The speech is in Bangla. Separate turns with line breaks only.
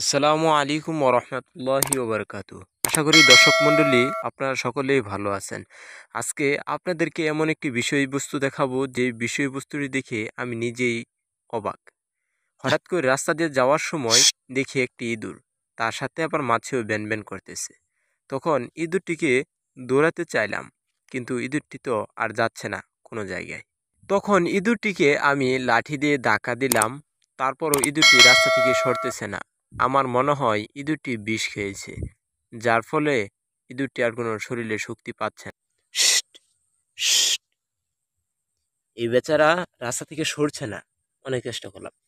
আসসালামু আলাইকুম ওরহমতুল্লাহি ওবরকাত আশা করি দর্শক মণ্ডলী আপনারা সকলেই ভালো আছেন আজকে আপনাদেরকে এমন একটি বিষয়বস্তু দেখাবো যে বিষয়বস্তুটি দেখে আমি নিজেই অবাক হঠাৎ করে রাস্তা দিয়ে যাওয়ার সময় দেখি একটি ইঁদুর তার সাথে আবার মাছেও ব্যান করতেছে তখন ইঁদুরটিকে দৌড়াতে চাইলাম কিন্তু ইঁদুরটি তো আর যাচ্ছে না কোনো জায়গায় তখন ইঁদুরটিকে আমি লাঠি দিয়ে ধাক্কা দিলাম তারপরও ইঁদুরটি রাস্তা থেকে সরতেছে না আমার মনে হয় ইঁদুরটি বিষ খেয়েছে যার ফলে ইঁদুরটি
আর কোনো শরীরে শক্তি পাচ্ছে না এই বেচারা রাস্তা থেকে সরছে না অনেক চেষ্টা করলাম